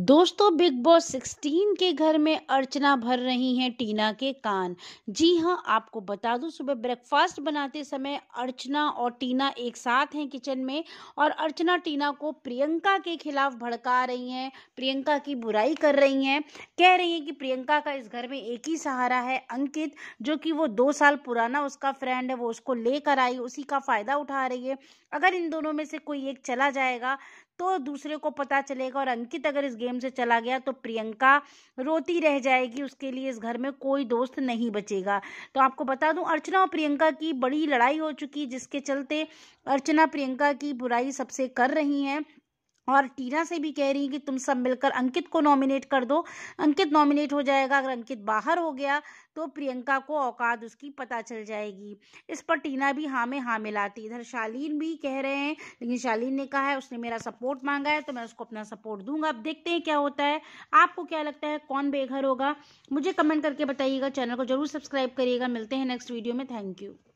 दोस्तों big boss 16 के घर में अर्चना भर रही हैं टीना के कान जी हाँ आपको बता दूं सुबह ब्रेकफास्ट बनाते समय अर्चना और टीना एक साथ हैं किचन में और अर्चना टीना को प्रियंका के खिलाफ भड़का रही हैं प्रियंका की बुराई कर रही हैं कह रही हैं कि प्रियंका का इस घर में एक ही सहारा है अंकित जो कि वो दो साल पुराना उसका फ्रेंड है वो उसको लेकर आई उसी का फ़ायदा उठा रही है अगर इन दोनों में से कोई एक चला जाएगा तो दूसरे को पता चलेगा और अंकित अगर इस गेम से चला गया तो प्रियंका रोती रह जाएगी उसके लिए इस घर में कोई दोस्त नहीं बचेगा तो आपको बता दूं अर्चना और प्रियंका की बड़ी लड़ाई हो चुकी जिसके चलते अर्चना प्रियंका की बुराई सबसे कर रही हैं और टीना से भी कह रही कि तुम सब मिलकर अंकित को नॉमिनेट कर दो अंकित नॉमिनेट हो जाएगा अगर अंकित बाहर हो गया तो प्रियंका को औकात उसकी पता चल जाएगी इस पर टीना भी हाँ में हाँ मिलाती इधर शालीन भी कह रहे हैं लेकिन शालीन ने कहा है उसने मेरा सपोर्ट मांगा है तो मैं उसको अपना सपोर्ट दूंगा अब देखते हैं क्या होता है आपको क्या लगता है कौन बेघर होगा मुझे कमेंट करके बताइएगा चैनल को जरूर सब्सक्राइब करिएगा मिलते हैं नेक्स्ट वीडियो में थैंक यू